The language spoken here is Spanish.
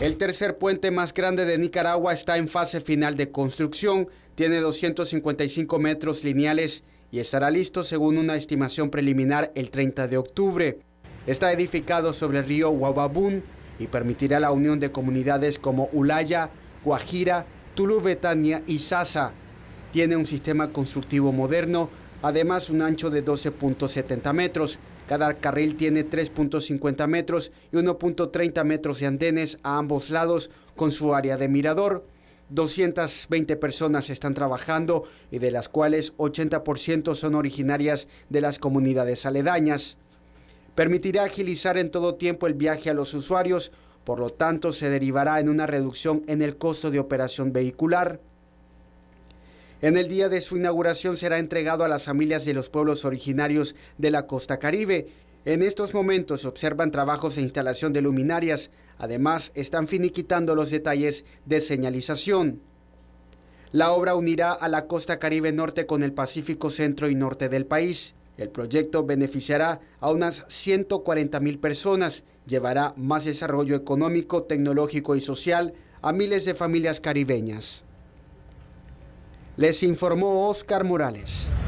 El tercer puente más grande de Nicaragua está en fase final de construcción, tiene 255 metros lineales y estará listo según una estimación preliminar el 30 de octubre. Está edificado sobre el río Guababún y permitirá la unión de comunidades como Ulaya, Guajira, Tulu, y Sasa. Tiene un sistema constructivo moderno además un ancho de 12.70 metros. Cada carril tiene 3.50 metros y 1.30 metros de andenes a ambos lados con su área de mirador. 220 personas están trabajando y de las cuales 80% son originarias de las comunidades aledañas. Permitirá agilizar en todo tiempo el viaje a los usuarios, por lo tanto se derivará en una reducción en el costo de operación vehicular. En el día de su inauguración será entregado a las familias de los pueblos originarios de la costa caribe. En estos momentos se observan trabajos e instalación de luminarias. Además, están finiquitando los detalles de señalización. La obra unirá a la costa caribe norte con el Pacífico centro y norte del país. El proyecto beneficiará a unas 140 mil personas, llevará más desarrollo económico, tecnológico y social a miles de familias caribeñas. Les informó Oscar Morales.